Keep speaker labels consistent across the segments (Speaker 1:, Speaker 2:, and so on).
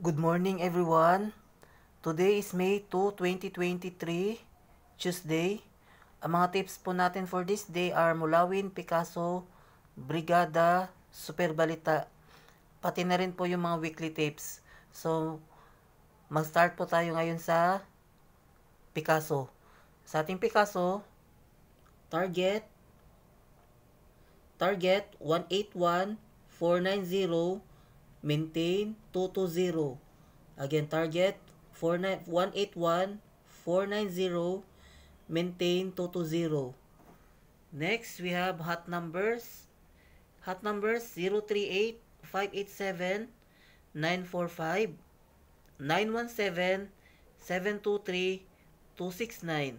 Speaker 1: Good morning everyone. Today is May 2, 2023, Tuesday. Ang mga tips po natin for this day are Mulawin, Picasso, Brigada, Superbalita. Pati na rin po yung mga weekly tips. So, mag-start po tayo ngayon sa Picasso. Sa ating Picasso, target, target 181490 maintain 220. Again, target 181, 490, maintain 220. Next, we have hot numbers. Hot numbers 038, 587, 945, 917, 723, 269.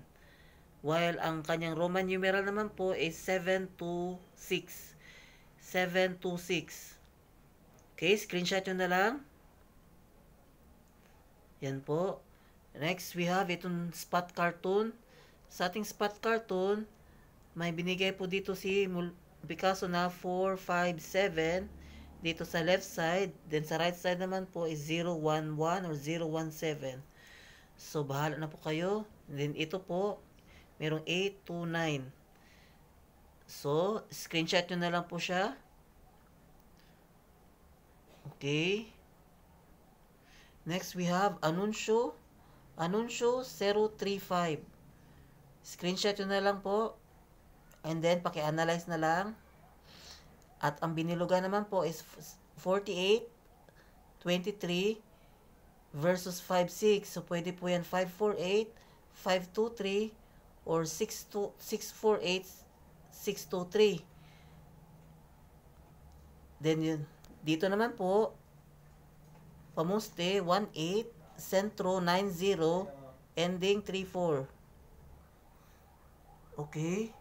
Speaker 1: While ang kanyang Roman numeral naman po is 726. 726. Okay, screenshot nyo na lang. Yan po. Next, we have itong spot cartoon. Sa ating spot cartoon, may binigay po dito si Picasso na 4, 5, 7 dito sa left side. Then sa right side naman po is 0, 1, 1 or 0, 1, 7. So, bahala na po kayo. Then ito po, merong 8, 2, 9. So, screenshot nyo na lang po siya. Okay. Next, we have Anuncio. Anuncio 035. Screenshot yun na lang po. And then, paki-analyze na lang. At ang binilugan naman po is 48, 23, versus 56. So, pwede po yan 548, 523, or 6-4-8, Then, yun. Dito naman po, Pamuste 18, Centro 90, ending 34. Okay.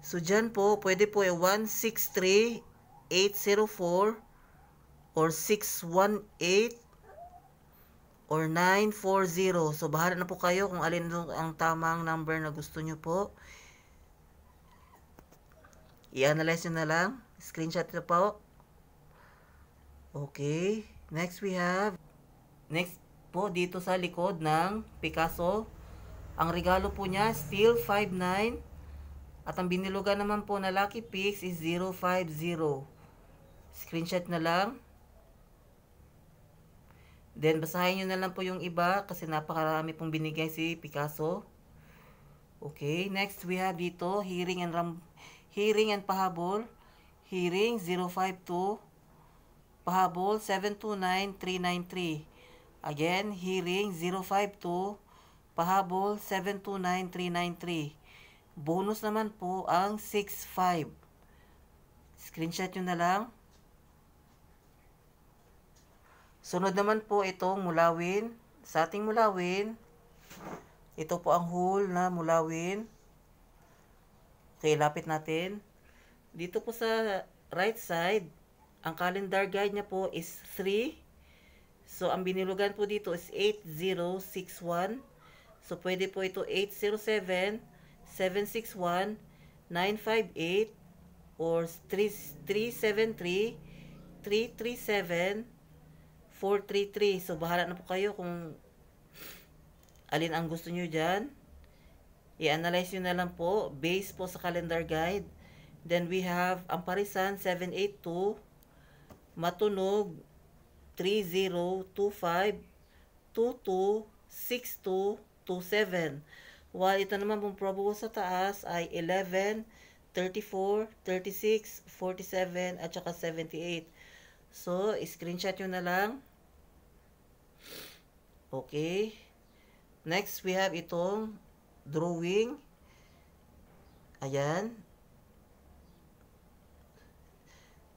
Speaker 1: So dyan po, pwede po ay 163 804 or 618 or 940. So, bahala na po kayo kung alin ang tamang number na gusto nyo po. I-analyze nyo na lang. Screenshot na po. Okay. Next we have. Next po dito sa likod ng Picasso. Ang regalo po niya still 59. At ang binilugan naman po na Lucky Picks is 050. Screenshot na lang. Then, basahin nyo na lang po yung iba kasi napakarami pong binigay si Picasso. Okay, next we have dito, hearing and, ram hearing and pahabol. Hearing 052 Pahabol 729393. Again, hearing 052 Pahabol 729393. Bonus naman po ang 65. Screenshot nyo na lang. Sunod naman po itong mulawin. Sa ating mulawin, ito po ang hole na mulawin. Okay, lapit natin. Dito po sa right side, ang calendar guide niya po is 3. So, ang binilugan po dito is 8061. So, pwede po ito 807, 761, 958, or 373, 337, 433. So, bahala na po kayo kung alin ang gusto nyo dyan. I-analyze nyo na lang po based po sa calendar guide. Then we have Amparisan 782, Matunog 3025, 226227. While ito naman pong probable sa taas ay 11, 34, 36, 47, at saka 78. So, screenshot nyo na lang. Okay. Next, we have itong drawing. Ayan.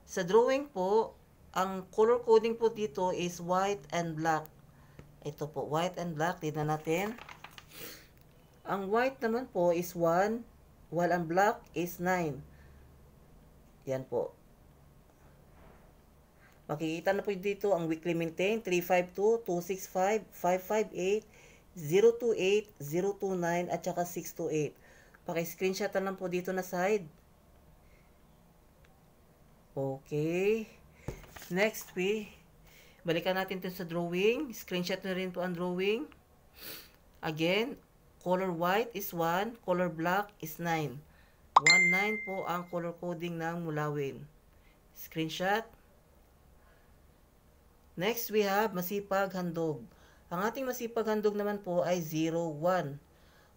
Speaker 1: Sa drawing po, ang color coding po dito is white and black. Ito po, white and black. Tignan natin. Ang white naman po is 1, while ang black is 9. Yan po. Makikita na po dito ang weekly maintain, 352, 265, 558, 028, 029, at saka 628. Paki-screenshot na lang po dito na side. Okay. Next, we balikan natin ito sa drawing. Screenshot na rin po ang drawing. Again, color white is 1, color black is 9. 19 po ang color coding ng mulawin. Screenshot. Next, we have masipag handog. Ang ating masipag handog naman po ay 01.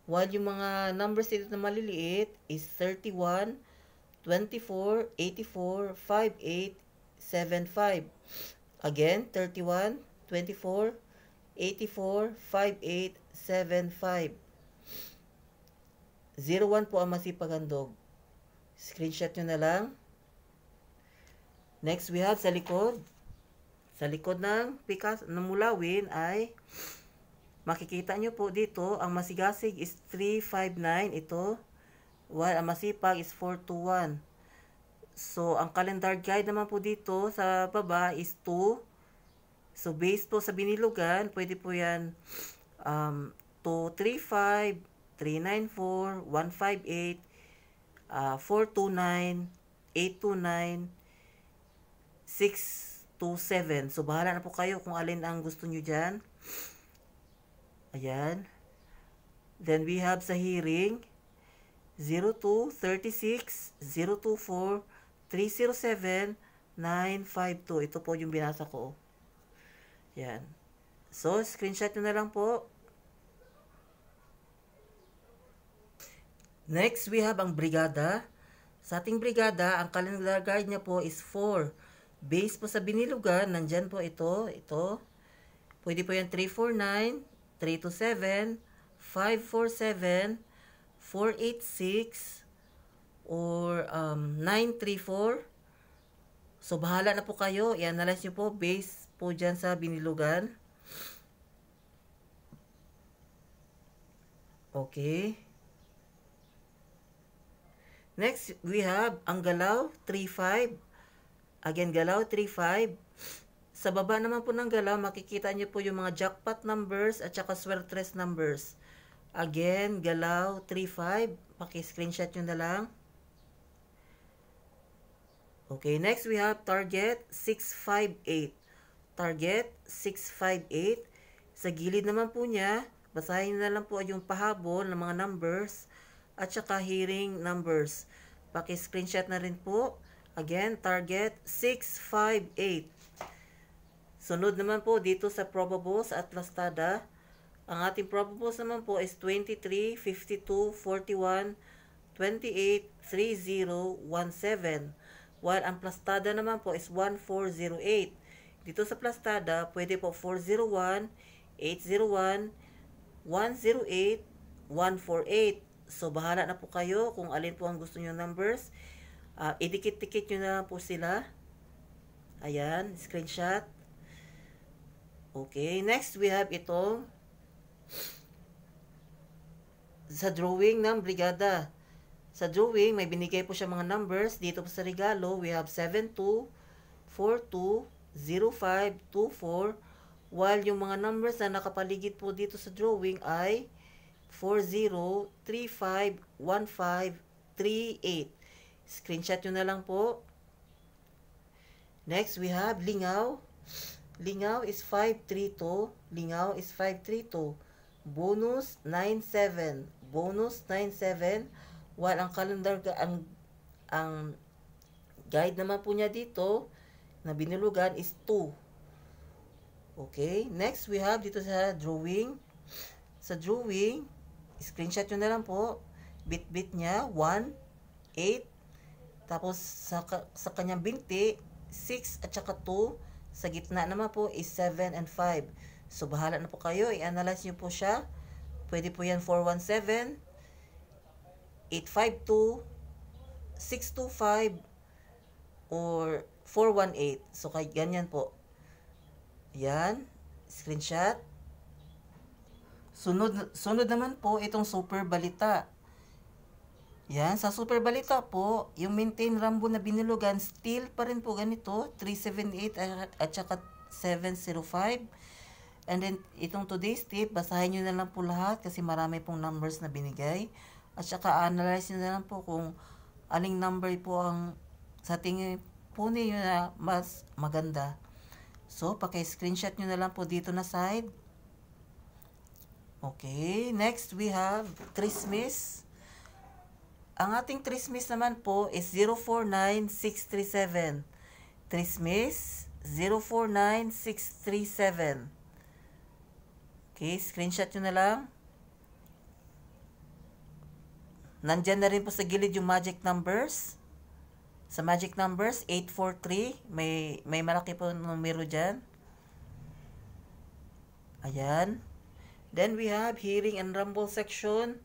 Speaker 1: While yung mga numbers dito na maliliit is 31, 24, 84, 58, Again, 31, 24, 84, 58, 75. 01 po ang masipagandog. Screenshot nyo na lang. Next, we have sa likod. Sa likod ng pikas ng mulawin ay makikita nyo po dito, ang masigasig is 359. Ito, While ang masipag is 4 to 1. So, ang calendar guide naman po dito sa baba is 2. So, based po sa binilugan, pwede po yan um, 235, 394, 158, uh, 429, 829, 627. So, bahala na po kayo kung alin ang gusto nyo dyan. Ayan. Then, we have sa hearing, 0236 024 307 952. Ito po yung binasa ko. Yan. So, screenshot na lang po. Next, we have ang brigada. Sa ating brigada, ang calendar guide niya po is 4. Base po sa binilugan, nandyan po ito, ito. Pwede po yan 349, 327, 547, 486 or um, 934. So, bahala na po kayo. I-analyze nyo po Base po dyan sa binilugan. Okay. Next, we have ang galaw 3 Again, galaw 35. Sa baba naman po ng galaw, makikita nyo po yung mga jackpot numbers at saka swertres numbers. Again, galaw 35. Paki-screenshot nyo na lang. Okay, next we have target 658. Target 658. Sa gilid naman po niya, basahin na lang po yung pahabol ng mga numbers at saka hearing numbers. Paki-screenshot na rin po. Again, target 658. Sunod naman po dito sa probables at lastada ang ating propose naman po is 23, 52, 41, 28, 30, While ang plastada naman po is 1408. Dito sa plastada, pwede po 401, 801, 108, 148. So, bahala na po kayo kung alin po ang gusto nyo numbers. Uh, ah, idikit-dikit nyo na po sila. Ayan, screenshot. Okay, next we have itong sa drawing ng brigada. Sa drawing, may binigay po siya mga numbers. Dito po sa regalo, we have 72, 42, while yung mga numbers na nakapaligid po dito sa drawing ay 40351538. Screenshot nyo na lang po. Next, we have lingaw. Lingaw is 532. Lingaw is 532 bonus 97. Bonus 97. While ang calendar ang ang guide naman po niya dito na binulugan is 2. Okay? Next, we have dito sa drawing. Sa drawing, screenshot nyo na lang po. Bit-bit niya, 1, 8. Tapos, sa, sa kanyang binti, 6 at saka 2. Sa gitna naman po is 7 and 5. So, bahala na po kayo. I-analyze nyo po siya. Pwede po yan 417, 852, 625, or 418. So, kay, ganyan po. Yan. Screenshot. Sunod, sunod naman po itong super balita. Yan, sa super balita po, yung maintain rambo na binilugan, still pa rin po ganito, 378 at, at saka 705. And then, itong today's tip, basahin nyo na lang po lahat kasi marami pong numbers na binigay. At saka, analyze nyo na lang po kung aling number po ang sa tingin po ninyo na mas maganda. So, paki-screenshot nyo na lang po dito na side. Okay, next we have Christmas. Ang ating Christmas naman po is 049637. Christmas 049637. Okay, screenshot nyo na lang. Nandyan na rin po sa gilid yung magic numbers. Sa magic numbers, 843. May, may malaki po numero dyan. Ayan. Then we have hearing and rumble section.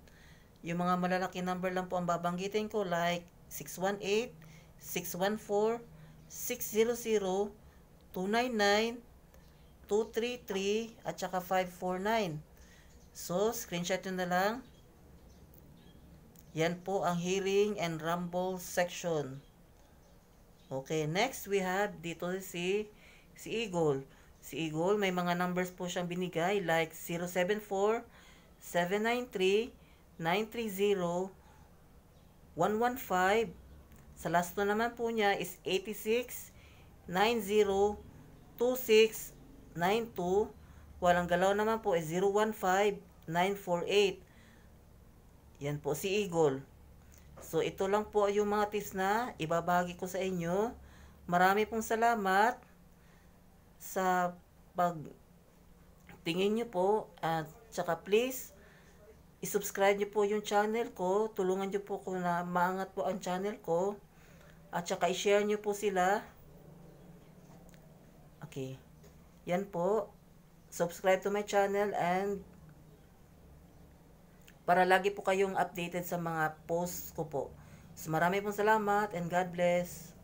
Speaker 1: Yung mga malalaki number lang po ang babanggitin ko like 618, 614, 600, 299, 233 at saka 549. So, screenshot nyo na lang. Yan po ang hearing and rumble section. Okay, next we have dito si si Eagle. Si Eagle, may mga numbers po siyang binigay like 074, 793, 930, 115. Sa last na naman po niya is 86, 90, 26, 92. Walang galaw naman po eh, is 015-948. Yan po si Eagle. So ito lang po yung mga tips na ibabagi ko sa inyo. Marami pong salamat sa pag tingin nyo po at saka please isubscribe nyo po yung channel ko. Tulungan nyo po ko na maangat po ang channel ko. At saka i-share nyo po sila. Okay. Yan po. Subscribe to my channel and para lagi po kayong updated sa mga posts ko po. So, marami pong salamat and God bless.